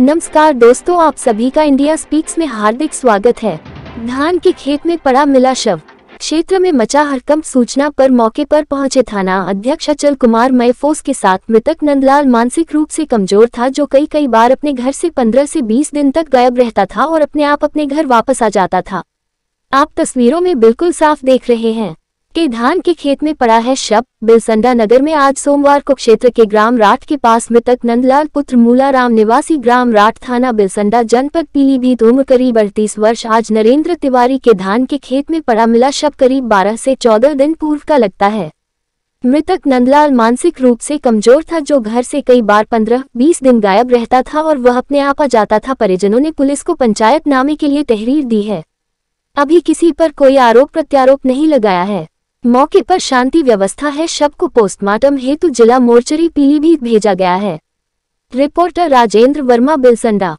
नमस्कार दोस्तों आप सभी का इंडिया स्पीक्स में हार्दिक स्वागत है धान के खेत में पड़ा मिला शव क्षेत्र में मचा हड़कंप सूचना पर मौके पर पहुंचे थाना अध्यक्ष अचल कुमार मैफोस के साथ मृतक नंदलाल मानसिक रूप से कमजोर था जो कई कई बार अपने घर से 15 से 20 दिन तक गायब रहता था और अपने आप अपने घर वापस आ जाता था आप तस्वीरों में बिल्कुल साफ देख रहे हैं के धान के खेत में पड़ा है शव बिलसंडा नगर में आज सोमवार को क्षेत्र के ग्राम राठ के पास मृतक नंदलाल पुत्र मूलाराम निवासी ग्राम राठ थाना बिलसंडा जनपद पीलीभीत उम्र करीब अड़तीस वर्ष आज नरेंद्र तिवारी के धान के खेत में पड़ा मिला शव करीब 12 से 14 दिन पूर्व का लगता है मृतक नंदलाल मानसिक रूप से कमजोर था जो घर से कई बार पंद्रह बीस दिन गायब रहता था और वह अपने आप आ जाता था परिजनों ने पुलिस को पंचायत नामे के लिए तहरीर दी है अभी किसी पर कोई आरोप प्रत्यारोप नहीं लगाया है मौके पर शांति व्यवस्था है शव को पोस्टमार्टम हेतु जिला मोर्चरी पीलीभीत भेजा गया है रिपोर्टर राजेंद्र वर्मा बिलसंडा